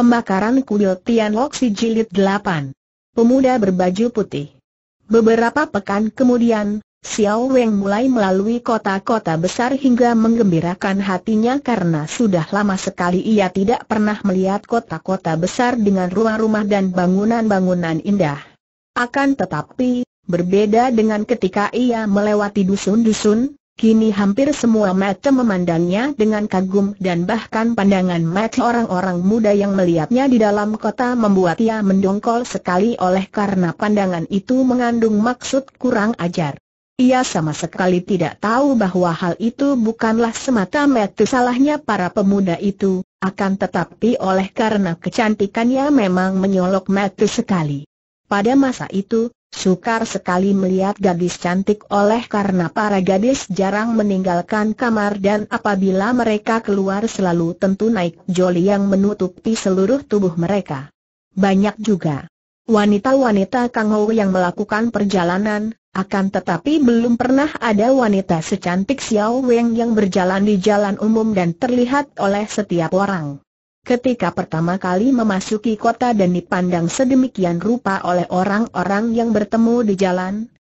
Pembakaran kuil Tianlok Si Jilid 8 Pemuda berbaju putih Beberapa pekan kemudian, Xiao Weng mulai melalui kota-kota besar hingga menggembirakan hatinya karena sudah lama sekali ia tidak pernah melihat kota-kota besar dengan rumah-rumah dan bangunan-bangunan indah. Akan tetapi, berbeda dengan ketika ia melewati dusun-dusun, Kini hampir semua mata memandangnya dengan kagum dan bahkan pandangan mata orang-orang muda yang melihatnya di dalam kota membuat ia mendongkol sekali oleh karena pandangan itu mengandung maksud kurang ajar. Ia sama sekali tidak tahu bahwa hal itu bukanlah semata-mata salahnya para pemuda itu, akan tetapi oleh karena kecantikannya memang menyolok mata sekali. Pada masa itu, Sukar sekali melihat gadis cantik oleh karena para gadis jarang meninggalkan kamar dan apabila mereka keluar selalu tentu naik joli yang menutupi seluruh tubuh mereka. Banyak juga wanita-wanita kangou yang melakukan perjalanan, akan tetapi belum pernah ada wanita secantik Xiao Weng yang berjalan di jalan umum dan terlihat oleh setiap orang. Ketika pertama kali memasuki kota dan dipandang sedemikian rupa oleh orang-orang yang bertemu di jalan,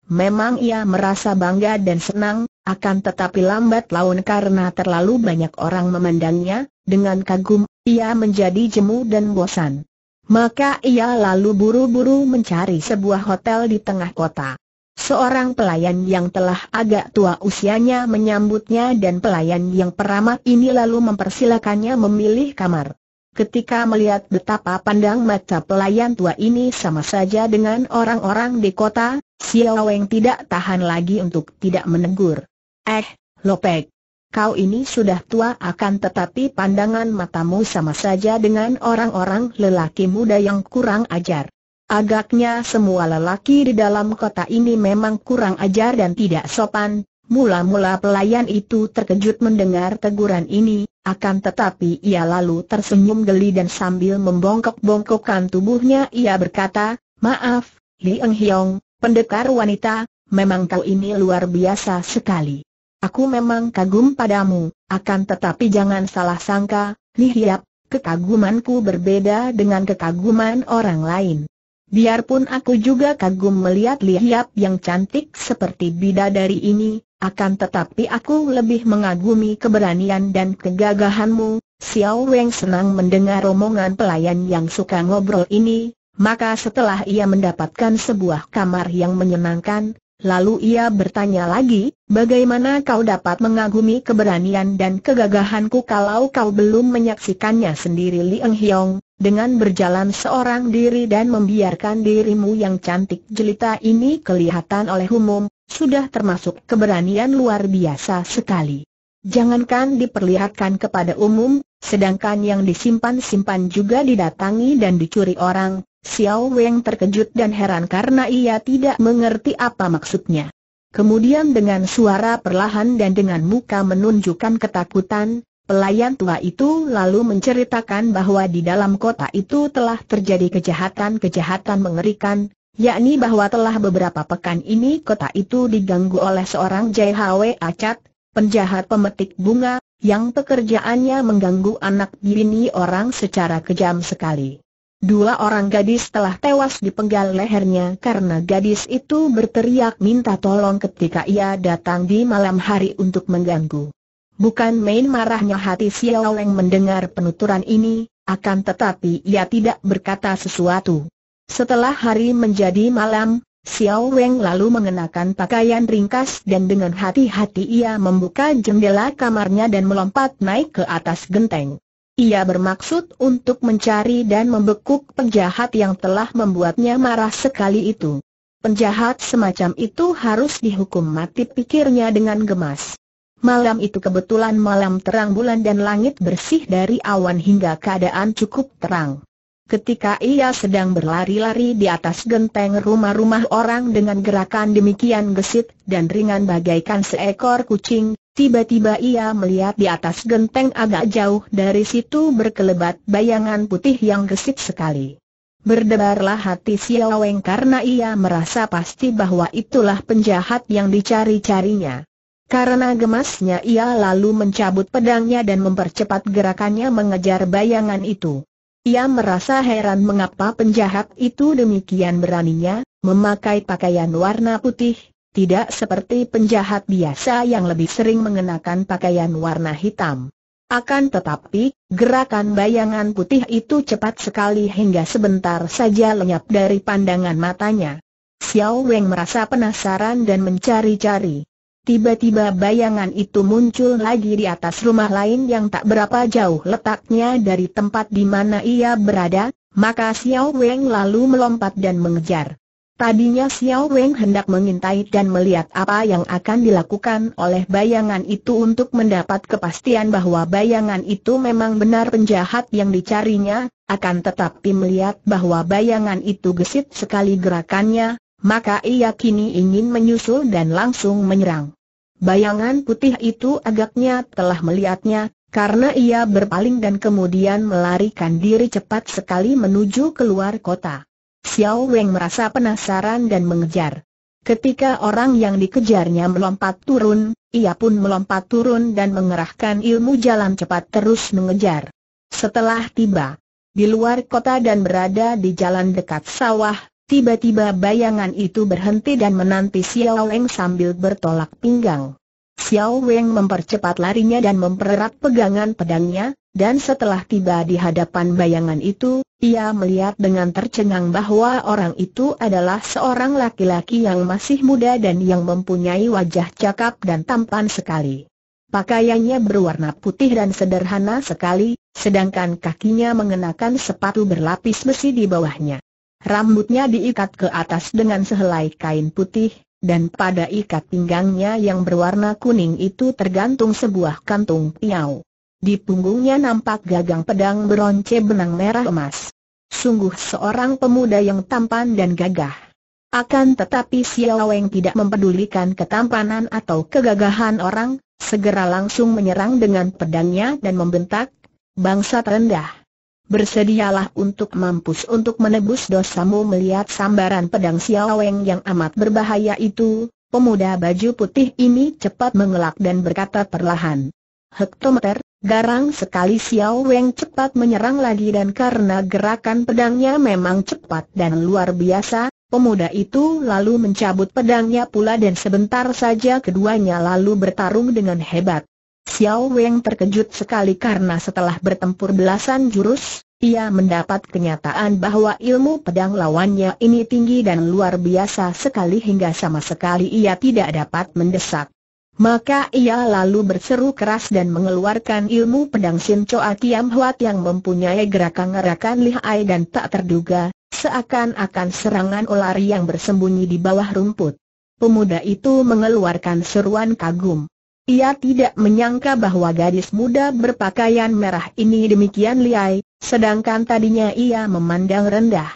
memang ia merasa bangga dan senang, akan tetapi lambat laun karena terlalu banyak orang memandangnya, dengan kagum, ia menjadi jemu dan bosan. Maka ia lalu buru-buru mencari sebuah hotel di tengah kota. Seorang pelayan yang telah agak tua usianya menyambutnya dan pelayan yang peramat ini lalu mempersilakannya memilih kamar. Ketika melihat betapa pandang mata pelayan tua ini sama saja dengan orang-orang di kota, Xiao Weng tidak tahan lagi untuk tidak menegur. Eh, Lopek, kau ini sudah tua akan tetapi pandangan matamu sama saja dengan orang-orang lelaki muda yang kurang ajar. Agaknya semua lelaki di dalam kota ini memang kurang ajar dan tidak sopan, mula-mula pelayan itu terkejut mendengar teguran ini, akan tetapi ia lalu tersenyum geli dan sambil membongkok-bongkokkan tubuhnya ia berkata, Maaf, Li Eng Hiong, pendekar wanita, memang kau ini luar biasa sekali. Aku memang kagum padamu, akan tetapi jangan salah sangka, Li Hiap, kekagumanku berbeda dengan kekaguman orang lain. Biarpun aku juga kagum melihat Lihiap yang cantik seperti bidadari ini, akan tetapi aku lebih mengagumi keberanian dan kegagahanmu. Xiao Weng senang mendengar romongan pelayan yang suka ngobrol ini, maka setelah ia mendapatkan sebuah kamar yang menyenangkan, lalu ia bertanya lagi, bagaimana kau dapat mengagumi keberanian dan kegagahanku kalau kau belum menyaksikannya sendiri Liang Hiong, dengan berjalan seorang diri dan membiarkan dirimu yang cantik jelita ini kelihatan oleh umum, sudah termasuk keberanian luar biasa sekali. Jangankan diperlihatkan kepada umum, sedangkan yang disimpan-simpan juga didatangi dan dicuri orang, Xiao Weng terkejut dan heran karena ia tidak mengerti apa maksudnya. Kemudian dengan suara perlahan dan dengan muka menunjukkan ketakutan, Pelayan tua itu lalu menceritakan bahwa di dalam kota itu telah terjadi kejahatan-kejahatan mengerikan, yakni bahwa telah beberapa pekan ini kota itu diganggu oleh seorang JHW Acat, penjahat pemetik bunga, yang pekerjaannya mengganggu anak bini orang secara kejam sekali. Dua orang gadis telah tewas dipenggal lehernya karena gadis itu berteriak minta tolong ketika ia datang di malam hari untuk mengganggu. Bukan main marahnya hati Xiao Leng mendengar penuturan ini, akan tetapi ia tidak berkata sesuatu. Setelah hari menjadi malam, Xiao Wen lalu mengenakan pakaian ringkas dan dengan hati-hati ia membuka jendela kamarnya dan melompat naik ke atas genteng. Ia bermaksud untuk mencari dan membekuk penjahat yang telah membuatnya marah sekali itu. Penjahat semacam itu harus dihukum mati pikirnya dengan gemas. Malam itu kebetulan malam terang bulan dan langit bersih dari awan hingga keadaan cukup terang. Ketika ia sedang berlari-lari di atas genteng rumah-rumah orang dengan gerakan demikian gesit dan ringan bagaikan seekor kucing, tiba-tiba ia melihat di atas genteng agak jauh dari situ berkelebat bayangan putih yang gesit sekali. Berdebarlah hati Siaweng karena ia merasa pasti bahwa itulah penjahat yang dicari-carinya. Karena gemasnya ia lalu mencabut pedangnya dan mempercepat gerakannya mengejar bayangan itu. Ia merasa heran mengapa penjahat itu demikian beraninya, memakai pakaian warna putih, tidak seperti penjahat biasa yang lebih sering mengenakan pakaian warna hitam. Akan tetapi, gerakan bayangan putih itu cepat sekali hingga sebentar saja lenyap dari pandangan matanya. Xiao Weng merasa penasaran dan mencari-cari. Tiba-tiba bayangan itu muncul lagi di atas rumah lain yang tak berapa jauh letaknya dari tempat di mana ia berada, maka Xiao Weng lalu melompat dan mengejar. Tadinya Xiao Weng hendak mengintai dan melihat apa yang akan dilakukan oleh bayangan itu untuk mendapat kepastian bahwa bayangan itu memang benar penjahat yang dicarinya, akan tetapi melihat bahwa bayangan itu gesit sekali gerakannya, maka ia kini ingin menyusul dan langsung menyerang. Bayangan putih itu agaknya telah melihatnya, karena ia berpaling dan kemudian melarikan diri cepat sekali menuju keluar kota. Xiao Weng merasa penasaran dan mengejar. Ketika orang yang dikejarnya melompat turun, ia pun melompat turun dan mengerahkan ilmu jalan cepat terus mengejar. Setelah tiba di luar kota dan berada di jalan dekat sawah, Tiba-tiba bayangan itu berhenti dan menanti Xiao Weng sambil bertolak pinggang. Xiao Weng mempercepat larinya dan mempererat pegangan pedangnya, dan setelah tiba di hadapan bayangan itu, ia melihat dengan tercengang bahwa orang itu adalah seorang laki-laki yang masih muda dan yang mempunyai wajah cakap dan tampan sekali. Pakaiannya berwarna putih dan sederhana sekali, sedangkan kakinya mengenakan sepatu berlapis besi di bawahnya rambutnya diikat ke atas dengan sehelai kain putih, dan pada ikat pinggangnya yang berwarna kuning itu tergantung sebuah kantung piau. Di punggungnya nampak gagang pedang beronce benang merah emas. Sungguh seorang pemuda yang tampan dan gagah. Akan tetapi Xiao tidak mempedulikan ketampanan atau kegagahan orang, segera langsung menyerang dengan pedangnya dan membentak, bangsa rendah. Bersedialah untuk mampus untuk menebus dosamu melihat sambaran pedang siaweng yang amat berbahaya itu, pemuda baju putih ini cepat mengelak dan berkata perlahan. Hektometer, garang sekali Xiao Weng cepat menyerang lagi dan karena gerakan pedangnya memang cepat dan luar biasa, pemuda itu lalu mencabut pedangnya pula dan sebentar saja keduanya lalu bertarung dengan hebat. Xiao Weng terkejut sekali karena setelah bertempur belasan jurus, ia mendapat kenyataan bahwa ilmu pedang lawannya ini tinggi dan luar biasa sekali hingga sama sekali ia tidak dapat mendesak. Maka ia lalu berseru keras dan mengeluarkan ilmu pedang Sin Choa Kiam Huat yang mempunyai gerakan-gerakan lihai dan tak terduga, seakan-akan serangan ular yang bersembunyi di bawah rumput. Pemuda itu mengeluarkan seruan kagum. Ia tidak menyangka bahwa gadis muda berpakaian merah ini demikian liai, sedangkan tadinya ia memandang rendah.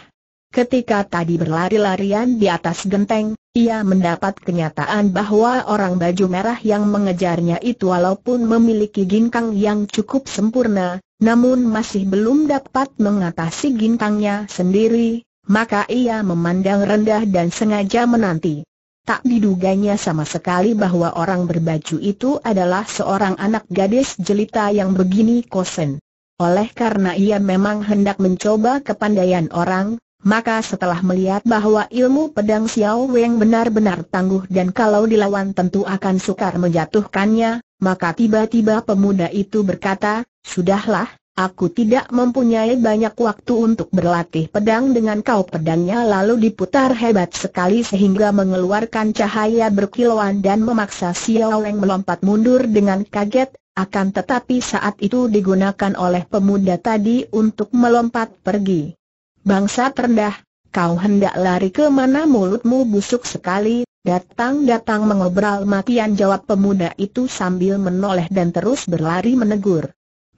Ketika tadi berlari-larian di atas genteng, ia mendapat kenyataan bahwa orang baju merah yang mengejarnya itu walaupun memiliki ginkang yang cukup sempurna, namun masih belum dapat mengatasi ginkangnya sendiri, maka ia memandang rendah dan sengaja menanti. Tak diduganya sama sekali bahwa orang berbaju itu adalah seorang anak gadis jelita yang begini kosen. Oleh karena ia memang hendak mencoba kepandaian orang, maka setelah melihat bahwa ilmu pedang Xiao Weng benar-benar tangguh dan kalau dilawan tentu akan sukar menjatuhkannya, maka tiba-tiba pemuda itu berkata, Sudahlah, Aku tidak mempunyai banyak waktu untuk berlatih pedang dengan kau pedangnya lalu diputar hebat sekali sehingga mengeluarkan cahaya berkilauan dan memaksa Xiao Leng melompat mundur dengan kaget, akan tetapi saat itu digunakan oleh pemuda tadi untuk melompat pergi. Bangsa terendah, kau hendak lari ke mana mulutmu busuk sekali, datang-datang mengobral matian jawab pemuda itu sambil menoleh dan terus berlari menegur.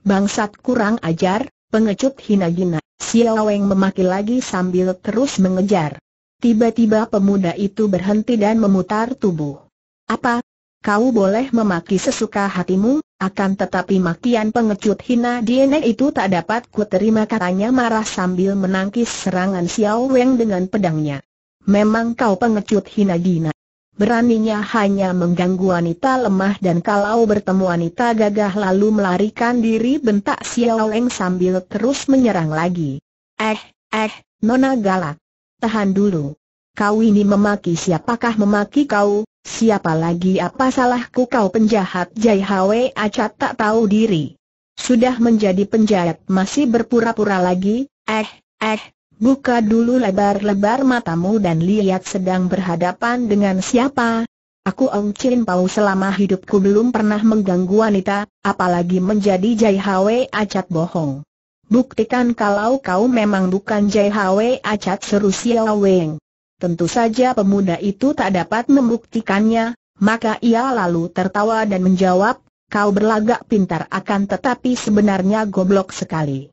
Bangsat kurang ajar, pengecut hina gina. Xiao Weng memaki lagi sambil terus mengejar. Tiba-tiba pemuda itu berhenti dan memutar tubuh. Apa? Kau boleh memaki sesuka hatimu, akan tetapi makian pengecut hina DNA itu tak dapat ku terima katanya marah sambil menangkis serangan Xiao Weng dengan pedangnya. Memang kau pengecut hina gina beraninya hanya mengganggu wanita lemah dan kalau bertemu wanita gagah lalu melarikan diri bentak Xiao Leng sambil terus menyerang lagi. Eh, eh, Nona Galak. Tahan dulu. Kau ini memaki siapakah memaki kau, siapa lagi apa salahku kau penjahat Jai Hwe Acat tak tahu diri. Sudah menjadi penjahat masih berpura-pura lagi, eh, eh, buka dulu lebar-lebar matamu dan lihat sedang berhadapan dengan siapa. Aku Ong Chin Pau selama hidupku belum pernah mengganggu wanita, apalagi menjadi Jai Hwe Acat bohong. Buktikan kalau kau memang bukan Jai Hwe Acat seru Xiao Weng. Tentu saja pemuda itu tak dapat membuktikannya, maka ia lalu tertawa dan menjawab, kau berlagak pintar akan tetapi sebenarnya goblok sekali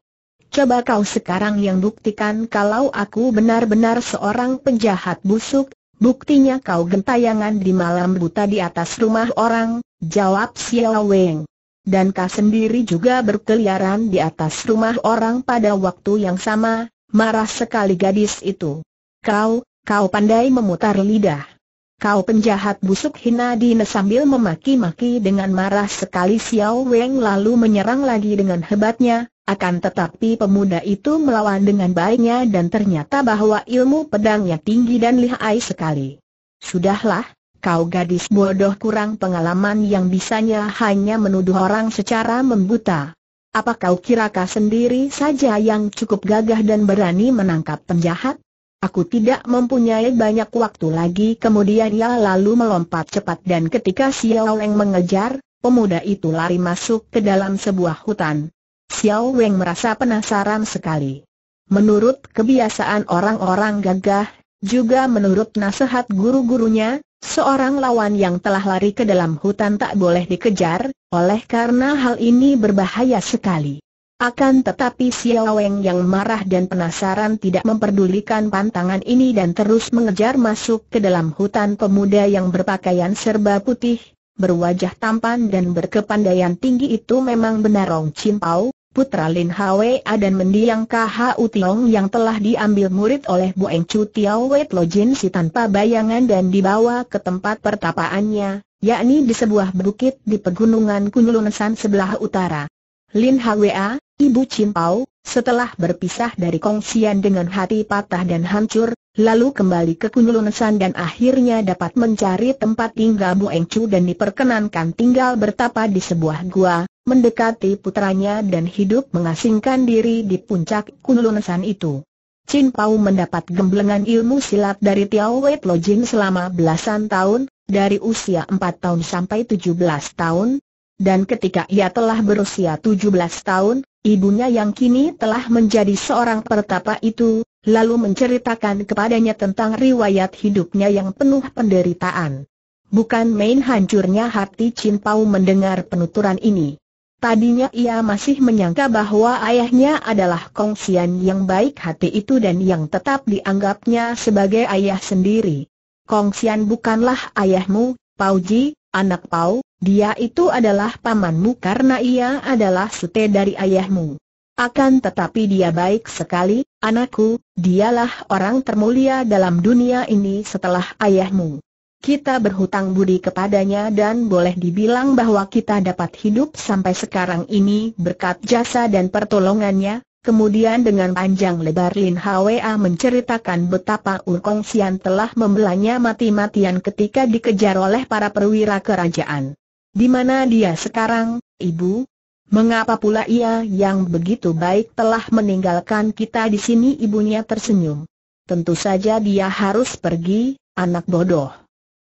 coba kau sekarang yang buktikan kalau aku benar-benar seorang penjahat busuk, buktinya kau gentayangan di malam buta di atas rumah orang, jawab Xiao Weng. Dan kau sendiri juga berkeliaran di atas rumah orang pada waktu yang sama, marah sekali gadis itu. Kau, kau pandai memutar lidah. Kau penjahat busuk hina di ne sambil memaki-maki dengan marah sekali Xiao Weng lalu menyerang lagi dengan hebatnya, akan tetapi pemuda itu melawan dengan baiknya dan ternyata bahwa ilmu pedangnya tinggi dan lihai sekali. Sudahlah, kau gadis bodoh kurang pengalaman yang bisanya hanya menuduh orang secara membuta. Apa kau kira kau sendiri saja yang cukup gagah dan berani menangkap penjahat? Aku tidak mempunyai banyak waktu lagi kemudian ia lalu melompat cepat dan ketika Xiao Leng mengejar, pemuda itu lari masuk ke dalam sebuah hutan. Xiao Weng merasa penasaran sekali. Menurut kebiasaan orang-orang gagah, juga menurut nasihat guru-gurunya, seorang lawan yang telah lari ke dalam hutan tak boleh dikejar, oleh karena hal ini berbahaya sekali. Akan tetapi Xiao Weng yang marah dan penasaran tidak memperdulikan pantangan ini dan terus mengejar masuk ke dalam hutan pemuda yang berpakaian serba putih, berwajah tampan dan berkepandaian tinggi itu memang benar Rong Pao putra Lin Hwa dan mendiang KHU Tiong yang telah diambil murid oleh Bu Eng Chu Tiao Wei Lo Jin Si tanpa bayangan dan dibawa ke tempat pertapaannya, yakni di sebuah bukit di pegunungan Kunlunsan sebelah utara. Lin Hwa, Ibu Chin Pao, setelah berpisah dari Kongsian dengan hati patah dan hancur, lalu kembali ke Kunlunsan dan akhirnya dapat mencari tempat tinggal Bu Eng Chu dan diperkenankan tinggal bertapa di sebuah gua, mendekati putranya dan hidup mengasingkan diri di puncak Kunlunsan itu. Chin Pau mendapat gemblengan ilmu silat dari Tiao Wei Lo Jin selama belasan tahun, dari usia empat tahun sampai tujuh belas tahun, dan ketika ia telah berusia tujuh belas tahun, ibunya yang kini telah menjadi seorang pertapa itu, lalu menceritakan kepadanya tentang riwayat hidupnya yang penuh penderitaan. Bukan main hancurnya hati Chin Pau mendengar penuturan ini. Tadinya ia masih menyangka bahwa ayahnya adalah Kong Kongsian yang baik hati itu dan yang tetap dianggapnya sebagai ayah sendiri. Kong Kongsian bukanlah ayahmu, Pauji, anak Pau, dia itu adalah pamanmu karena ia adalah sute dari ayahmu. Akan tetapi dia baik sekali, anakku, dialah orang termulia dalam dunia ini setelah ayahmu kita berhutang budi kepadanya dan boleh dibilang bahwa kita dapat hidup sampai sekarang ini berkat jasa dan pertolongannya. Kemudian dengan panjang lebar Lin Hwa menceritakan betapa Urkong Sian telah membelanya mati-matian ketika dikejar oleh para perwira kerajaan. Di mana dia sekarang, ibu? Mengapa pula ia yang begitu baik telah meninggalkan kita di sini? Ibunya tersenyum. Tentu saja dia harus pergi, anak bodoh.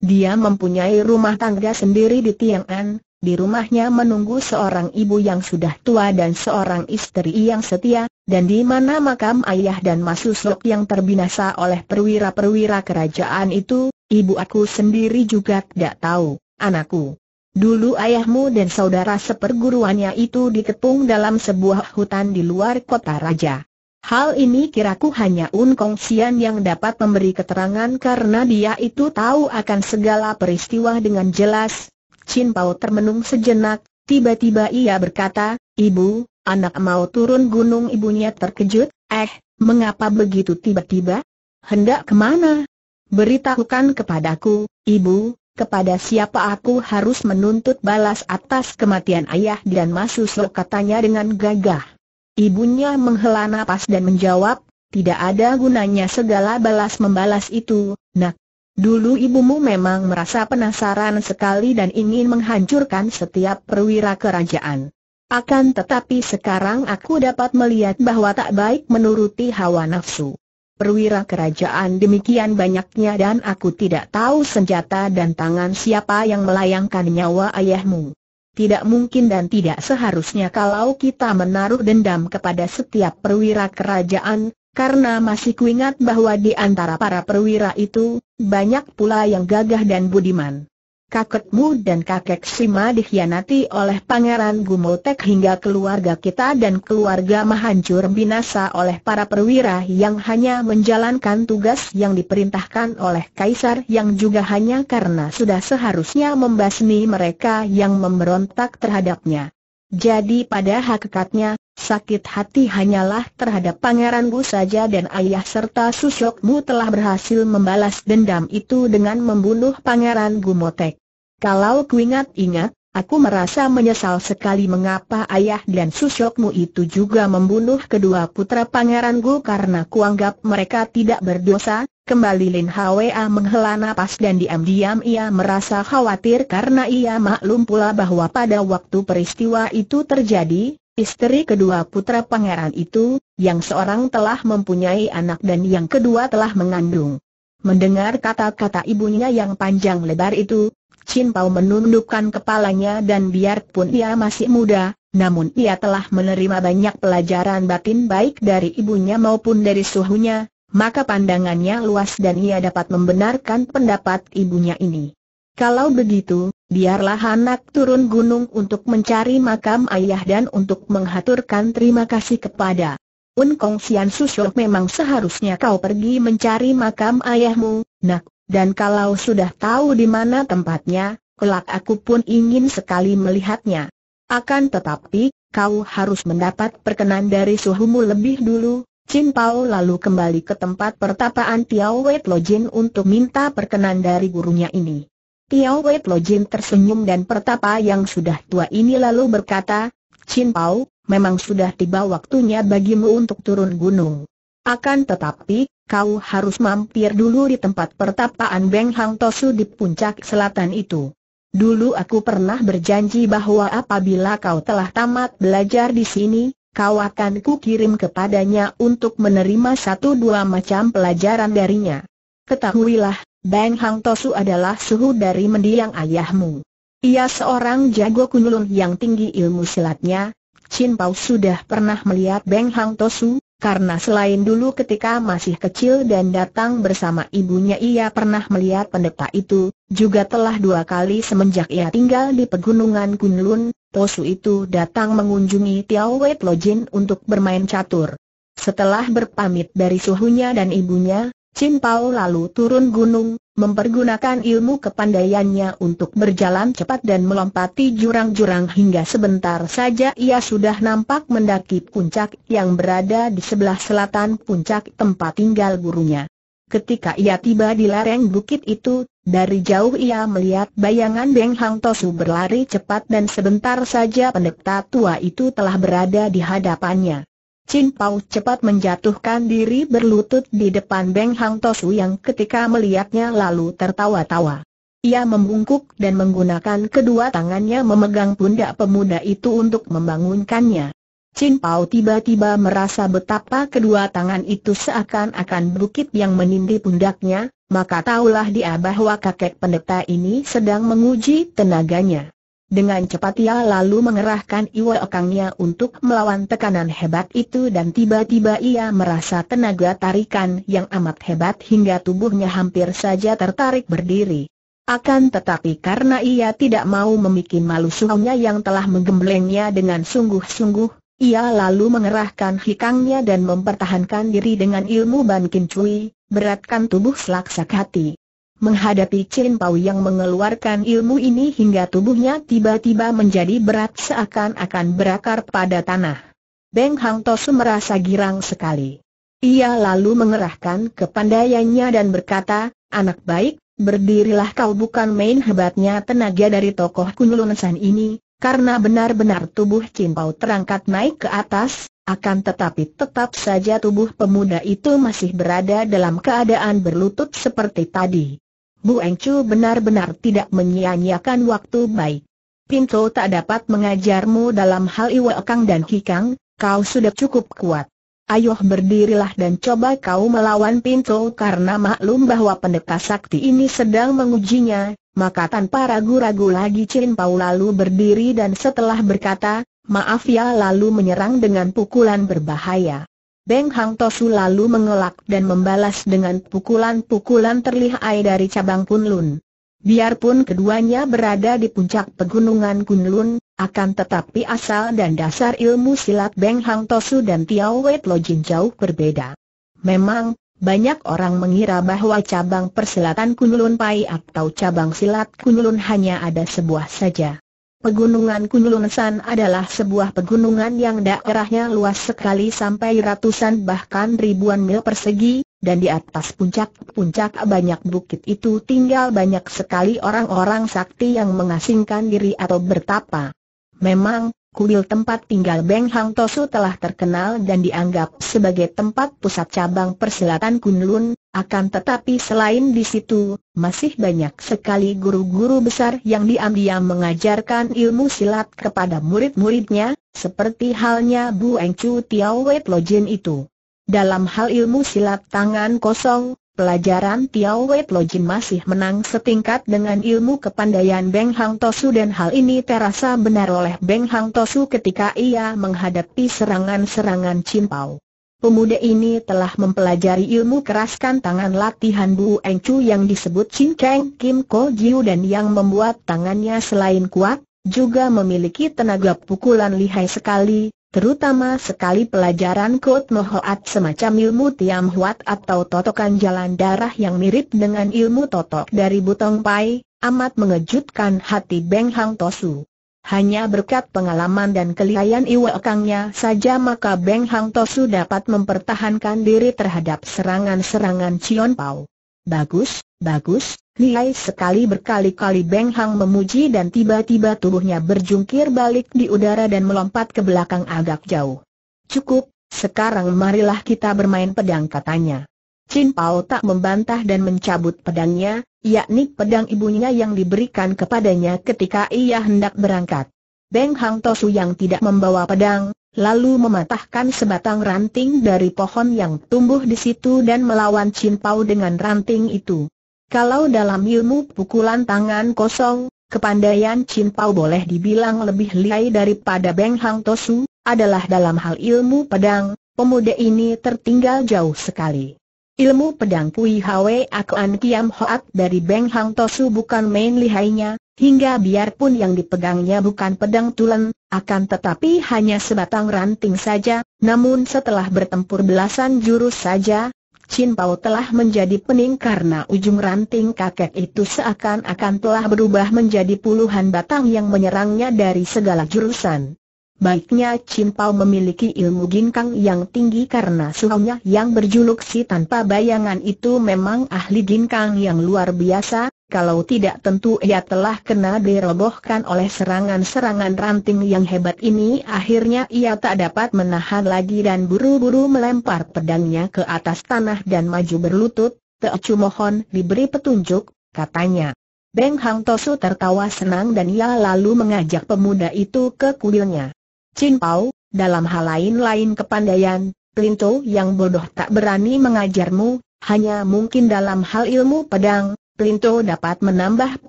Dia mempunyai rumah tangga sendiri di Tiang'an, di rumahnya menunggu seorang ibu yang sudah tua dan seorang istri yang setia, dan di mana makam ayah dan masusok yang terbinasa oleh perwira-perwira kerajaan itu, ibu aku sendiri juga tidak tahu, anakku. Dulu ayahmu dan saudara seperguruannya itu dikepung dalam sebuah hutan di luar kota raja. Hal ini kiraku hanya Un Kong Xian yang dapat memberi keterangan karena dia itu tahu akan segala peristiwa dengan jelas. Chin Pao termenung sejenak, tiba-tiba ia berkata, Ibu, anak mau turun gunung ibunya terkejut, eh, mengapa begitu tiba-tiba? Hendak kemana? Beritahukan kepadaku, Ibu, kepada siapa aku harus menuntut balas atas kematian ayah dan Masusok katanya dengan gagah. Ibunya menghela nafas dan menjawab, tidak ada gunanya segala balas membalas itu, nak. Dulu ibumu memang merasa penasaran sekali dan ingin menghancurkan setiap perwira kerajaan. Akan tetapi sekarang aku dapat melihat bahwa tak baik menuruti hawa nafsu. Perwira kerajaan demikian banyaknya dan aku tidak tahu senjata dan tangan siapa yang melayangkan nyawa ayahmu tidak mungkin dan tidak seharusnya kalau kita menaruh dendam kepada setiap perwira kerajaan, karena masih kuingat bahwa di antara para perwira itu, banyak pula yang gagah dan budiman kakekmu dan kakek Sima dikhianati oleh Pangeran Gumotek hingga keluarga kita dan keluarga mahancur binasa oleh para perwira yang hanya menjalankan tugas yang diperintahkan oleh Kaisar yang juga hanya karena sudah seharusnya membasmi mereka yang memberontak terhadapnya. Jadi pada hakikatnya, sakit hati hanyalah terhadap pangeranmu saja dan ayah serta susukmu telah berhasil membalas dendam itu dengan membunuh Pangeran Gumotek. Kalau kuingat-ingat, Aku merasa menyesal sekali mengapa ayah dan susokmu itu juga membunuh kedua putra pangeranku karena kuanggap mereka tidak berdosa. Kembali Lin Hwa menghela napas dan diam-diam ia merasa khawatir karena ia maklum pula bahwa pada waktu peristiwa itu terjadi, Istri kedua putra pangeran itu, yang seorang telah mempunyai anak dan yang kedua telah mengandung. Mendengar kata-kata ibunya yang panjang lebar itu, Chin Pao menundukkan kepalanya dan biarpun ia masih muda, namun ia telah menerima banyak pelajaran batin baik dari ibunya maupun dari suhunya, maka pandangannya luas dan ia dapat membenarkan pendapat ibunya ini. Kalau begitu, biarlah anak turun gunung untuk mencari makam ayah dan untuk menghaturkan terima kasih kepada Un Kong Sian Susho memang seharusnya kau pergi mencari makam ayahmu, nak, dan kalau sudah tahu di mana tempatnya, kelak aku pun ingin sekali melihatnya. Akan tetapi, kau harus mendapat perkenan dari suhumu lebih dulu, Chin Pao lalu kembali ke tempat pertapaan Tiao Wei Jin untuk minta perkenan dari gurunya ini. Tiao Wei Jin tersenyum dan pertapa yang sudah tua ini lalu berkata, Chin Pao, memang sudah tiba waktunya bagimu untuk turun gunung. Akan tetapi, kau harus mampir dulu di tempat pertapaan Beng Hang Tosu di puncak selatan itu. Dulu aku pernah berjanji bahwa apabila kau telah tamat belajar di sini, kau akan kukirim kepadanya untuk menerima satu dua macam pelajaran darinya. Ketahuilah, Beng Hang Tosu adalah suhu dari mendiang ayahmu. Ia seorang jago kunulun yang tinggi ilmu silatnya. Chin Pao sudah pernah melihat Beng Hang Tosu, karena selain dulu ketika masih kecil dan datang bersama ibunya ia pernah melihat pendeta itu, juga telah dua kali semenjak ia tinggal di pegunungan Kunlun, Tosu itu datang mengunjungi Tiao Wei Lojin untuk bermain catur. Setelah berpamit dari suhunya dan ibunya, Pao lalu turun gunung, mempergunakan ilmu kepandaiannya untuk berjalan cepat dan melompati jurang-jurang hingga sebentar saja ia sudah nampak mendaki puncak yang berada di sebelah selatan puncak tempat tinggal gurunya. Ketika ia tiba di lereng bukit itu, dari jauh ia melihat bayangan Beng Hang Tosu berlari cepat dan sebentar saja pendeta tua itu telah berada di hadapannya. Chin Pao cepat menjatuhkan diri berlutut di depan Beng Hang Tosu yang ketika melihatnya lalu tertawa-tawa. Ia membungkuk dan menggunakan kedua tangannya memegang pundak pemuda itu untuk membangunkannya. Chin Pao tiba-tiba merasa betapa kedua tangan itu seakan-akan bukit yang menindih pundaknya, maka taulah dia bahwa kakek pendeta ini sedang menguji tenaganya. Dengan cepat ia lalu mengerahkan iwa ekangnya untuk melawan tekanan hebat itu dan tiba-tiba ia merasa tenaga tarikan yang amat hebat hingga tubuhnya hampir saja tertarik berdiri. Akan tetapi karena ia tidak mau memikin malu suhunya yang telah menggemblengnya dengan sungguh-sungguh, ia lalu mengerahkan hikangnya dan mempertahankan diri dengan ilmu Ban Kin Cui, beratkan tubuh selaksak hati. Menghadapi Chin Pao yang mengeluarkan ilmu ini hingga tubuhnya tiba-tiba menjadi berat seakan-akan berakar pada tanah. Beng Hang Tosu merasa girang sekali. Ia lalu mengerahkan kepandaiannya dan berkata, Anak baik, berdirilah kau bukan main hebatnya tenaga dari tokoh Kunlun ini, karena benar-benar tubuh Chin Pao terangkat naik ke atas, akan tetapi tetap saja tubuh pemuda itu masih berada dalam keadaan berlutut seperti tadi. Bu Engcu benar-benar tidak menyia-nyiakan waktu baik. Pinto tak dapat mengajarmu dalam hal Iwekang dan Kikang, kau sudah cukup kuat. Ayoh berdirilah dan coba kau melawan Pinto karena maklum bahwa pendeta sakti ini sedang mengujinya, maka tanpa ragu-ragu lagi Chin Pau lalu berdiri dan setelah berkata, maaf ya lalu menyerang dengan pukulan berbahaya. Beng Hang Tosu lalu mengelak dan membalas dengan pukulan-pukulan terlihai dari cabang Kunlun. Biarpun keduanya berada di puncak pegunungan Kunlun, akan tetapi asal dan dasar ilmu silat Beng Hang Tosu dan Tiao Wei Lo jauh berbeda. Memang, banyak orang mengira bahwa cabang persilatan Kunlun Pai atau cabang silat Kunlun hanya ada sebuah saja. Pegunungan Kunlunsan adalah sebuah pegunungan yang daerahnya luas sekali sampai ratusan bahkan ribuan mil persegi, dan di atas puncak-puncak banyak bukit itu tinggal banyak sekali orang-orang sakti yang mengasingkan diri atau bertapa. Memang, kuil tempat tinggal Beng Hang Tosu telah terkenal dan dianggap sebagai tempat pusat cabang persilatan Kunlun, akan tetapi selain di situ, masih banyak sekali guru-guru besar yang diam-diam mengajarkan ilmu silat kepada murid-muridnya, seperti halnya Bu Eng Chu Tiao Wet Lo Jin itu. Dalam hal ilmu silat tangan kosong, pelajaran Tiao Wet Lo Jin masih menang setingkat dengan ilmu kepandaian Beng Hang Tosu dan hal ini terasa benar oleh Beng Hang Tosu ketika ia menghadapi serangan-serangan Cimpau. Pemuda ini telah mempelajari ilmu keraskan tangan latihan Bu Eng Chu yang disebut Chin Kang Kim Ko Jiu dan yang membuat tangannya selain kuat, juga memiliki tenaga pukulan lihai sekali, terutama sekali pelajaran mo hoat semacam ilmu Tiam Huat atau totokan jalan darah yang mirip dengan ilmu totok dari Butong Pai, amat mengejutkan hati Beng Hang Tosu. Hanya berkat pengalaman dan kelihayan iwakangnya saja maka Beng Hang Tosu dapat mempertahankan diri terhadap serangan-serangan Cion Pau. Bagus, bagus, nilai sekali berkali-kali Beng Hang memuji dan tiba-tiba tubuhnya berjungkir balik di udara dan melompat ke belakang agak jauh. Cukup, sekarang marilah kita bermain pedang katanya. Chin Pao tak membantah dan mencabut pedangnya, yakni pedang ibunya yang diberikan kepadanya ketika ia hendak berangkat. Beng Hang Tosu yang tidak membawa pedang, lalu mematahkan sebatang ranting dari pohon yang tumbuh di situ dan melawan Chin Pao dengan ranting itu. Kalau dalam ilmu pukulan tangan kosong, kepandaian Chin Pao boleh dibilang lebih lihai daripada Beng Hang Tosu, adalah dalam hal ilmu pedang, pemuda ini tertinggal jauh sekali. Ilmu pedang Kui Hwe Akuan Kiam Hoat dari Beng Hang Tosu bukan main lihainya, hingga biarpun yang dipegangnya bukan pedang tulen, akan tetapi hanya sebatang ranting saja, namun setelah bertempur belasan jurus saja, Chin Pao telah menjadi pening karena ujung ranting kakek itu seakan-akan telah berubah menjadi puluhan batang yang menyerangnya dari segala jurusan. Baiknya Pao memiliki ilmu ginkang yang tinggi karena suhunya yang berjuluk si tanpa bayangan itu memang ahli ginkang yang luar biasa, kalau tidak tentu ia telah kena dirobohkan oleh serangan-serangan ranting yang hebat ini akhirnya ia tak dapat menahan lagi dan buru-buru melempar pedangnya ke atas tanah dan maju berlutut, Teocu mohon diberi petunjuk, katanya. Beng Hang Tosu tertawa senang dan ia lalu mengajak pemuda itu ke kuilnya. Chin Pao, dalam hal lain-lain kepandaian, Plinto yang bodoh tak berani mengajarmu, hanya mungkin dalam hal ilmu pedang, Plinto dapat menambah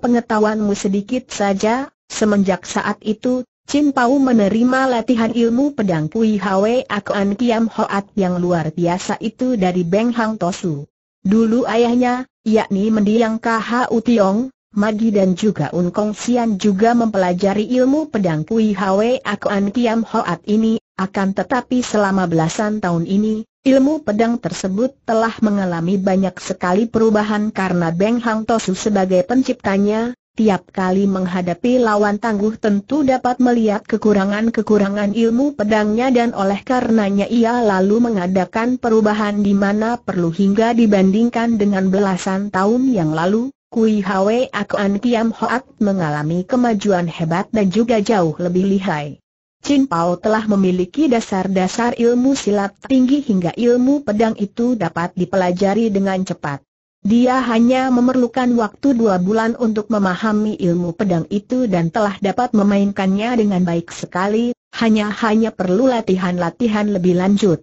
pengetahuanmu sedikit saja, semenjak saat itu, Chin Pao menerima latihan ilmu pedang Kui Hwe Akuan Kiam Hoat yang luar biasa itu dari Beng Hang Tosu. Dulu ayahnya, yakni mendiang KH Utiong, Magi dan juga Unkong Sian juga mempelajari ilmu pedang Kui Hwe Akuan Kiam Hoat ini, akan tetapi selama belasan tahun ini, ilmu pedang tersebut telah mengalami banyak sekali perubahan karena Beng Hang Tosu sebagai penciptanya, tiap kali menghadapi lawan tangguh tentu dapat melihat kekurangan-kekurangan ilmu pedangnya dan oleh karenanya ia lalu mengadakan perubahan di mana perlu hingga dibandingkan dengan belasan tahun yang lalu Kui Hwe An Kiam Hoat mengalami kemajuan hebat dan juga jauh lebih lihai. Chin Pao telah memiliki dasar-dasar ilmu silat tinggi hingga ilmu pedang itu dapat dipelajari dengan cepat. Dia hanya memerlukan waktu dua bulan untuk memahami ilmu pedang itu dan telah dapat memainkannya dengan baik sekali, hanya-hanya perlu latihan-latihan lebih lanjut.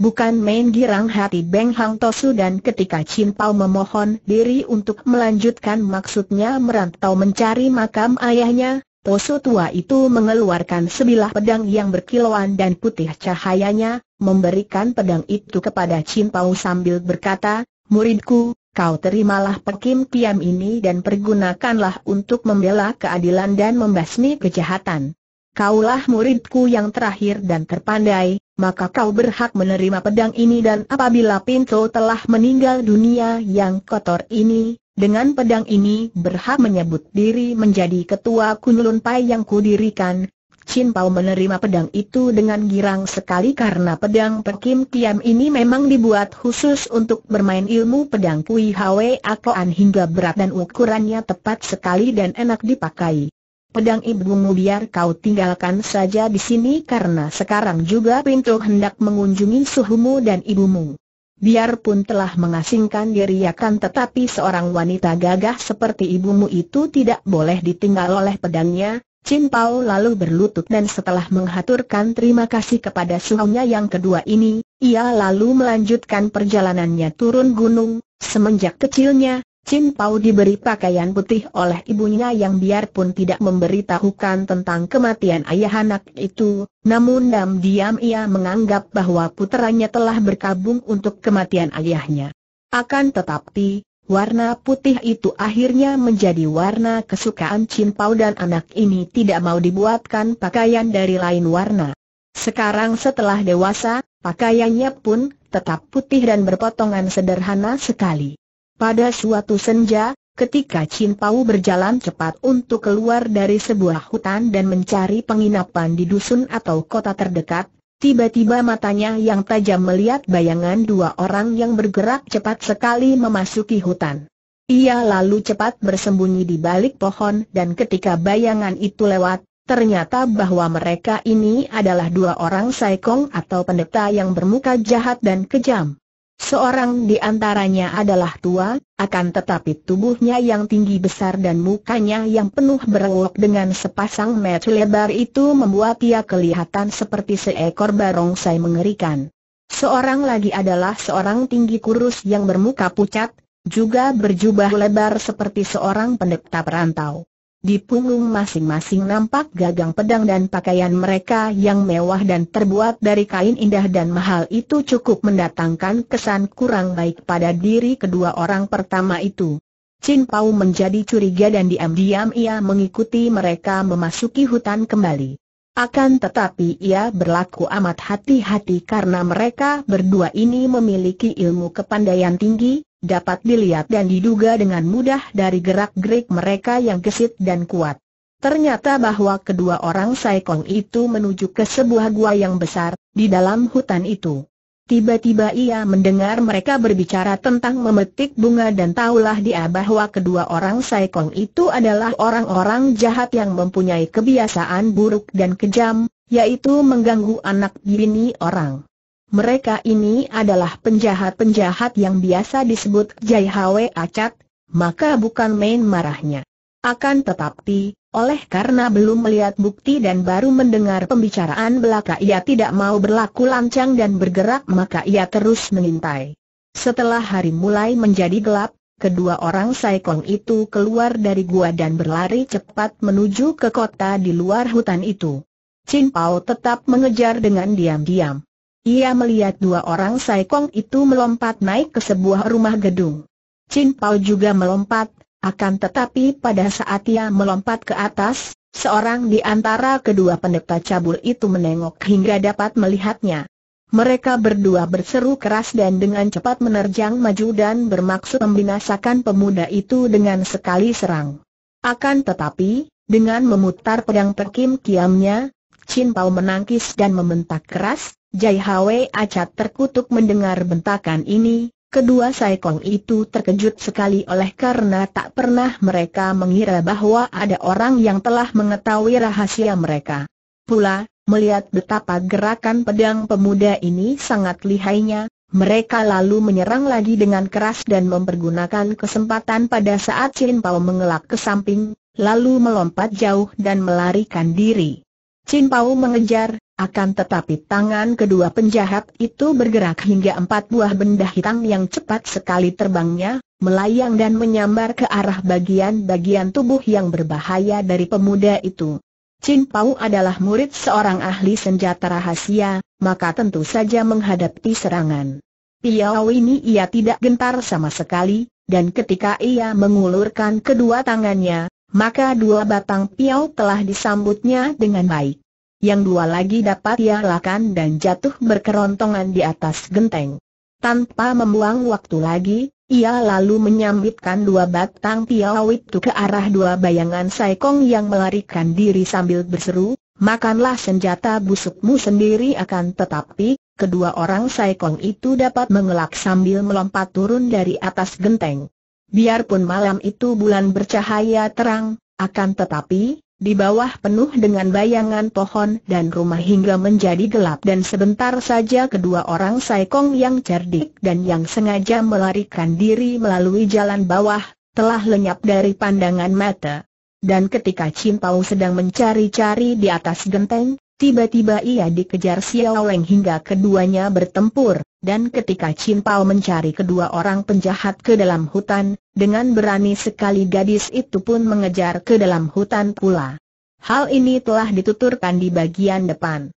Bukan main girang hati Beng Hang Tosu dan ketika Chin Pao memohon diri untuk melanjutkan maksudnya merantau mencari makam ayahnya, Tosu tua itu mengeluarkan sebilah pedang yang berkilauan dan putih cahayanya, memberikan pedang itu kepada Chin Pao sambil berkata, Muridku, kau terimalah pekim piam ini dan pergunakanlah untuk membela keadilan dan membasmi kejahatan. Kaulah muridku yang terakhir dan terpandai, maka kau berhak menerima pedang ini dan apabila Pinto telah meninggal dunia yang kotor ini, dengan pedang ini berhak menyebut diri menjadi ketua Kunlun Pai yang kudirikan. Chin Pao menerima pedang itu dengan girang sekali karena pedang Pekim Kiam ini memang dibuat khusus untuk bermain ilmu pedang Kui Hwe Akoan hingga berat dan ukurannya tepat sekali dan enak dipakai pedang ibumu biar kau tinggalkan saja di sini karena sekarang juga pintu hendak mengunjungi suhumu dan ibumu. Biarpun telah mengasingkan diri akan tetapi seorang wanita gagah seperti ibumu itu tidak boleh ditinggal oleh pedangnya, Chin Pao lalu berlutut dan setelah menghaturkan terima kasih kepada suhunya yang kedua ini, ia lalu melanjutkan perjalanannya turun gunung, semenjak kecilnya, Chin Pau diberi pakaian putih oleh ibunya yang biarpun tidak memberitahukan tentang kematian ayah anak itu, namun diam-diam ia menganggap bahwa puteranya telah berkabung untuk kematian ayahnya. Akan tetapi, warna putih itu akhirnya menjadi warna kesukaan Chin Pau dan anak ini tidak mau dibuatkan pakaian dari lain warna. Sekarang setelah dewasa, pakaiannya pun tetap putih dan berpotongan sederhana sekali. Pada suatu senja, ketika Chin Pau berjalan cepat untuk keluar dari sebuah hutan dan mencari penginapan di dusun atau kota terdekat, tiba-tiba matanya yang tajam melihat bayangan dua orang yang bergerak cepat sekali memasuki hutan. Ia lalu cepat bersembunyi di balik pohon dan ketika bayangan itu lewat, Ternyata bahwa mereka ini adalah dua orang saikong atau pendeta yang bermuka jahat dan kejam. Seorang di antaranya adalah tua, akan tetapi tubuhnya yang tinggi besar dan mukanya yang penuh berwok dengan sepasang mata lebar itu membuat ia kelihatan seperti seekor barongsai mengerikan. Seorang lagi adalah seorang tinggi kurus yang bermuka pucat, juga berjubah lebar seperti seorang pendeta perantau. Di punggung masing-masing nampak gagang pedang dan pakaian mereka yang mewah dan terbuat dari kain indah dan mahal itu cukup mendatangkan kesan kurang baik pada diri kedua orang pertama itu. Chin Pau menjadi curiga dan diam-diam ia mengikuti mereka memasuki hutan kembali. Akan tetapi ia berlaku amat hati-hati karena mereka berdua ini memiliki ilmu kepandaian tinggi, dapat dilihat dan diduga dengan mudah dari gerak-gerik mereka yang gesit dan kuat. Ternyata bahwa kedua orang Saikong itu menuju ke sebuah gua yang besar, di dalam hutan itu. Tiba-tiba ia mendengar mereka berbicara tentang memetik bunga dan tahulah dia bahwa kedua orang Saikong itu adalah orang-orang jahat yang mempunyai kebiasaan buruk dan kejam, yaitu mengganggu anak bini orang. Mereka ini adalah penjahat-penjahat yang biasa disebut Jai Hwe Acat, maka bukan main marahnya. Akan tetapi, oleh karena belum melihat bukti dan baru mendengar pembicaraan belaka ia tidak mau berlaku lancang dan bergerak maka ia terus mengintai. Setelah hari mulai menjadi gelap, kedua orang Saikong itu keluar dari gua dan berlari cepat menuju ke kota di luar hutan itu. Chin Pao tetap mengejar dengan diam-diam. Ia melihat dua orang saikong itu melompat naik ke sebuah rumah gedung. Chin Pao juga melompat, akan tetapi pada saat ia melompat ke atas, seorang di antara kedua pendeta cabul itu menengok hingga dapat melihatnya. Mereka berdua berseru keras dan dengan cepat menerjang maju dan bermaksud membinasakan pemuda itu dengan sekali serang. Akan tetapi, dengan memutar pedang terkim kiamnya, Chin Pao menangkis dan membentak keras, Jai Hwe Acat terkutuk mendengar bentakan ini, kedua Saikong itu terkejut sekali oleh karena tak pernah mereka mengira bahwa ada orang yang telah mengetahui rahasia mereka. Pula, melihat betapa gerakan pedang pemuda ini sangat lihainya, mereka lalu menyerang lagi dengan keras dan mempergunakan kesempatan pada saat Chin Pao mengelak ke samping, lalu melompat jauh dan melarikan diri. Chin Pao mengejar, akan tetapi tangan kedua penjahat itu bergerak hingga empat buah benda hitam yang cepat sekali terbangnya, melayang dan menyambar ke arah bagian-bagian tubuh yang berbahaya dari pemuda itu. Chin Pau adalah murid seorang ahli senjata rahasia, maka tentu saja menghadapi serangan. Piau ini ia tidak gentar sama sekali, dan ketika ia mengulurkan kedua tangannya, maka dua batang piau telah disambutnya dengan baik yang dua lagi dapat ia lakukan dan jatuh berkerontongan di atas genteng. Tanpa membuang waktu lagi, ia lalu menyambitkan dua batang piau itu ke arah dua bayangan Saikong yang melarikan diri sambil berseru, makanlah senjata busukmu sendiri akan tetapi, kedua orang Saikong itu dapat mengelak sambil melompat turun dari atas genteng. Biarpun malam itu bulan bercahaya terang, akan tetapi, di bawah penuh dengan bayangan pohon dan rumah hingga menjadi gelap dan sebentar saja kedua orang Saikong yang cerdik dan yang sengaja melarikan diri melalui jalan bawah, telah lenyap dari pandangan mata. Dan ketika Cimpau sedang mencari-cari di atas genteng, Tiba-tiba ia dikejar Xiao Leng hingga keduanya bertempur, dan ketika Chin Pao mencari kedua orang penjahat ke dalam hutan, dengan berani sekali gadis itu pun mengejar ke dalam hutan pula. Hal ini telah dituturkan di bagian depan.